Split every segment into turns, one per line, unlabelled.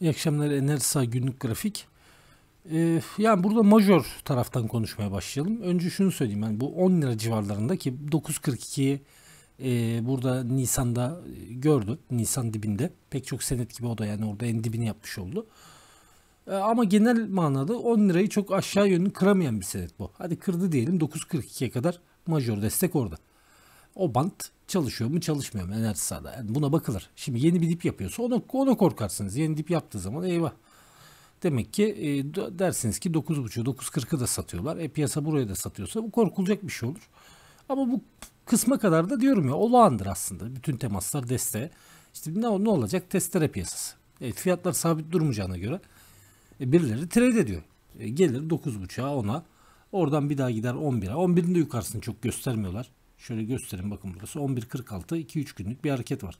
İyi akşamlar Enersa günlük grafik. Ee, yani burada major taraftan konuşmaya başlayalım. Önce şunu söyleyeyim. Yani bu 10 lira civarlarında ki 9.42'yi e, burada Nisan'da e, gördü. Nisan dibinde. Pek çok senet gibi o da yani orada en dibini yapmış oldu. E, ama genel manada 10 lirayı çok aşağı yönünü kıramayan bir senet bu. Hadi kırdı diyelim 9.42'ye kadar major destek orada o bant çalışıyor mu çalışmıyor mu enerji sahada. Yani buna bakılır. Şimdi yeni bir dip yapıyorsa ona, ona korkarsınız. Yeni dip yaptığı zaman eyvah. Demek ki e, dersiniz ki 9.5'u 9.40'ı da satıyorlar. E piyasa buraya da satıyorsa bu korkulacak bir şey olur. Ama bu kısma kadar da diyorum ya olağandır aslında. Bütün temaslar desteğe. İşte ne, ne olacak? Testere piyasası. E, fiyatlar sabit durmayacağına göre e, birileri trade ediyor. E, gelir 9.5'a 10'a. Oradan bir daha gider 11'e. 11'in de yukarısını çok göstermiyorlar. Şöyle göstereyim bakın burası 11.46 2-3 günlük bir hareket var.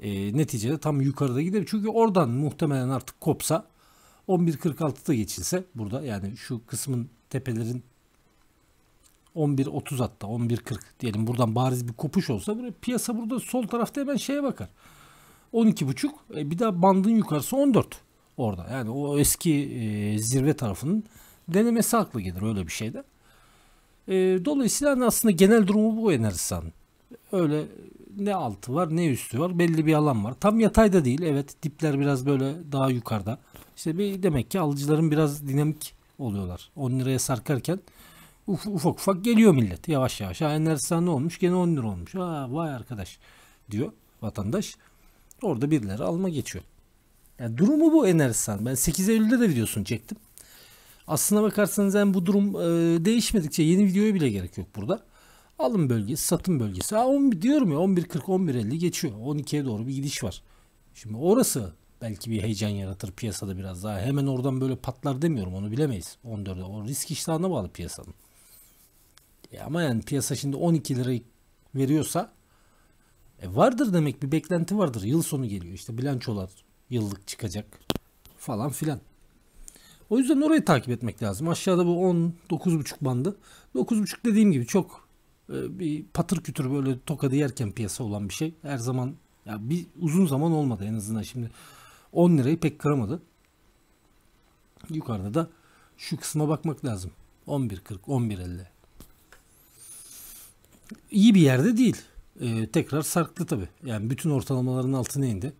E, neticede tam yukarıda gider. Çünkü oradan muhtemelen artık kopsa 11.46'da geçilse burada yani şu kısmın tepelerin 11.30 hatta 11.40 diyelim buradan bariz bir kopuş olsa böyle piyasa burada sol tarafta hemen şeye bakar. 12.5 e, bir daha bandın yukarısı 14 orada. Yani o eski e, zirve tarafının denemesi aklı gelir öyle bir şeyde. E, dolayısıyla hani aslında genel durumu bu Enerjisa'nın. Öyle ne altı var ne üstü var belli bir alan var. Tam yatay da değil evet dipler biraz böyle daha yukarıda. İşte bir demek ki alıcıların biraz dinamik oluyorlar. 10 liraya sarkarken uf, ufak ufak geliyor millet yavaş yavaş. Ha Enerjistan ne olmuş gene 10 lira olmuş. Ha vay arkadaş diyor vatandaş. Orada birileri alma geçiyor. Yani durumu bu Enerjistan. Ben 8 Eylül'de de videosunu çektim. Aslına bakarsanız yani bu durum e, değişmedikçe yeni videoya bile gerek yok burada. Alım bölgesi, satım bölgesi. Ha 11 diyorum ya 11.40 11.50 geçiyor. 12'ye doğru bir gidiş var. Şimdi orası belki bir heyecan yaratır piyasada biraz daha. Hemen oradan böyle patlar demiyorum onu bilemeyiz. 14'e o risk iştahına bağlı piyasanın. E ama yani piyasa şimdi 12 lirayı veriyorsa e vardır demek bir beklenti vardır. Yıl sonu geliyor işte bilançolar yıllık çıkacak falan filan. O yüzden orayı takip etmek lazım. Aşağıda bu 19.5 bandı. 9.5 dediğim gibi çok e, bir patır kütür böyle tokadı yerken piyasa olan bir şey. Her zaman ya bir uzun zaman olmadı en azından şimdi 10 lirayı pek kıramadı. Yukarıda da şu kısma bakmak lazım. 11.40, 11.50. İyi bir yerde değil. Ee, tekrar sarktı tabi. Yani bütün ortalamaların altına indi.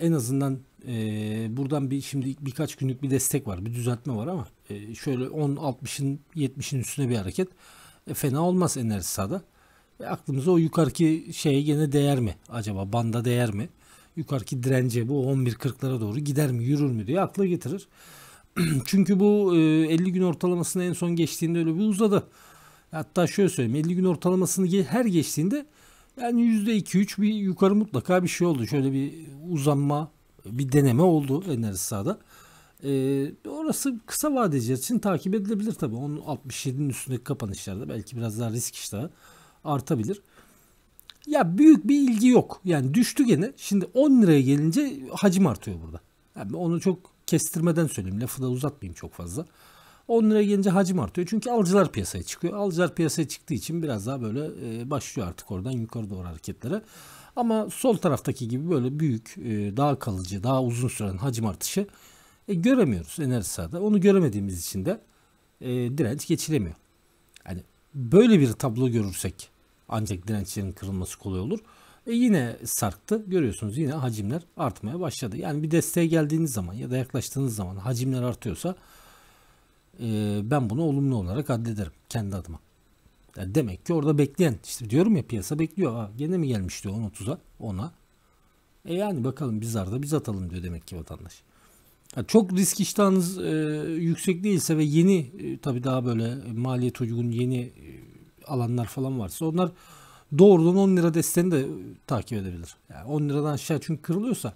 En azından e, buradan bir şimdi birkaç günlük bir destek var, bir düzeltme var ama e, şöyle 10 60'ın 70'in üstüne bir hareket e, fena olmaz enerji sahada. E, aklımıza o yukarıki şey gene değer mi acaba banda değer mi? Yukarıki dirence bu 11 40'lara doğru gider mi yürür mü diye akla getirir. Çünkü bu e, 50 gün ortalamasını en son geçtiğinde öyle bir uzadı. Hatta şöyle söyleyeyim 50 gün ortalamasını her geçtiğinde yani %2-3 bir yukarı mutlaka bir şey oldu. Şöyle bir uzanma bir deneme oldu Enner sahada. Ee, orası kısa vadeci için takip edilebilir tabii. Onun 67'nin üstündeki kapanışlarda belki biraz daha risk iştahı artabilir. Ya büyük bir ilgi yok. Yani düştü gene. Şimdi 10 liraya gelince hacim artıyor burada. Yani onu çok kestirmeden söyleyeyim. Lafı da uzatmayayım çok fazla. 10 liraya gelince hacim artıyor. Çünkü alıcılar piyasaya çıkıyor. Alıcılar piyasaya çıktığı için biraz daha böyle e, başlıyor artık oradan yukarı doğru hareketlere. Ama sol taraftaki gibi böyle büyük, e, daha kalıcı, daha uzun süren hacim artışı e, göremiyoruz enerji sahada. Onu göremediğimiz için de e, direnç geçilemiyor. Yani böyle bir tablo görürsek ancak dirençlerin kırılması kolay olur. E yine sarktı. Görüyorsunuz yine hacimler artmaya başladı. Yani bir desteğe geldiğiniz zaman ya da yaklaştığınız zaman hacimler artıyorsa ee, ben bunu olumlu olarak addederim kendi adıma. Yani demek ki orada bekleyen işte diyorum ya piyasa bekliyor. Ha, gene mi gelmiş diyor 10.30'a 10'a. E yani bakalım biz arada biz atalım diyor demek ki vatandaş. Yani çok risk iştahınız e, yüksek değilse ve yeni e, tabii daha böyle maliyet uygun yeni e, alanlar falan varsa onlar doğrudan 10 lira desteğini de e, takip edebilir. Yani 10 liradan aşağı çünkü kırılıyorsa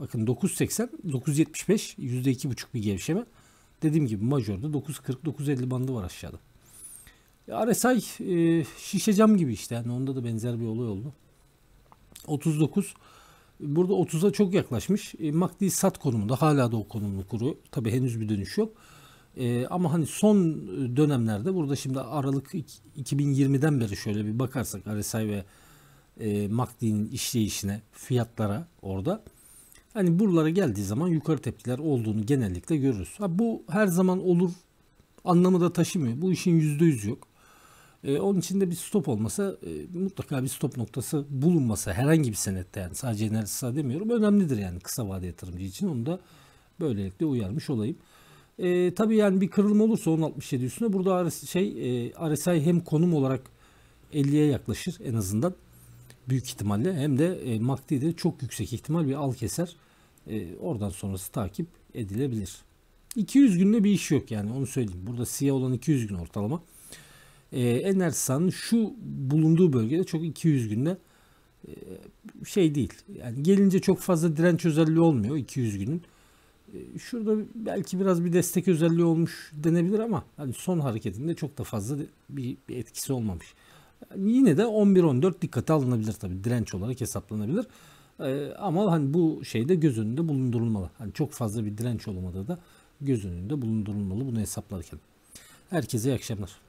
bakın 9.80 9.75 %2,5 bir gevşeme. Dediğim gibi majörde 9.40-9.50 bandı var aşağıda. RSI e, şişe cam gibi işte. Yani onda da benzer bir olay oldu. 39 Burada 30'a çok yaklaşmış. E, MACD sat konumunda. Hala da o konumunu kuru. Tabi henüz bir dönüş yok. E, ama hani son dönemlerde burada şimdi Aralık 2020'den beri şöyle bir bakarsak RSI ve e, MACD'nin işleyişine, fiyatlara orada Hani buralara geldiği zaman yukarı tepkiler olduğunu genellikle görürüz. Ha, bu her zaman olur anlamı da taşımıyor. Bu işin yüzde yüz yok. E, onun içinde bir stop olmasa e, mutlaka bir stop noktası bulunmasa herhangi bir senette yani sadece enerjisi demiyorum önemlidir yani kısa vade yatırımcı için onu da böylelikle uyarmış olayım. E, tabii yani bir kırılma olursa 10.67 üstüne burada şey e, RSI hem konum olarak 50'ye yaklaşır en azından büyük ihtimalle hem de e, MACD'de çok yüksek ihtimal bir al keser. E, oradan sonrası takip edilebilir. 200 günde bir iş yok yani onu söyleyeyim. Burada siyah olan 200 gün ortalama. E, Enerjisan'ın şu bulunduğu bölgede çok 200 günde e, şey değil. Yani gelince çok fazla direnç özelliği olmuyor 200 günün. E, şurada belki biraz bir destek özelliği olmuş denebilir ama hani son hareketinde çok da fazla bir, bir etkisi olmamış. Yine de 11-14 dikkate alınabilir tabi direnç olarak hesaplanabilir. Ee, ama hani bu şeyde göz önünde bulundurulmalı. Hani çok fazla bir direnç olmadığı da göz önünde bulundurulmalı bunu hesaplarken. Herkese iyi akşamlar.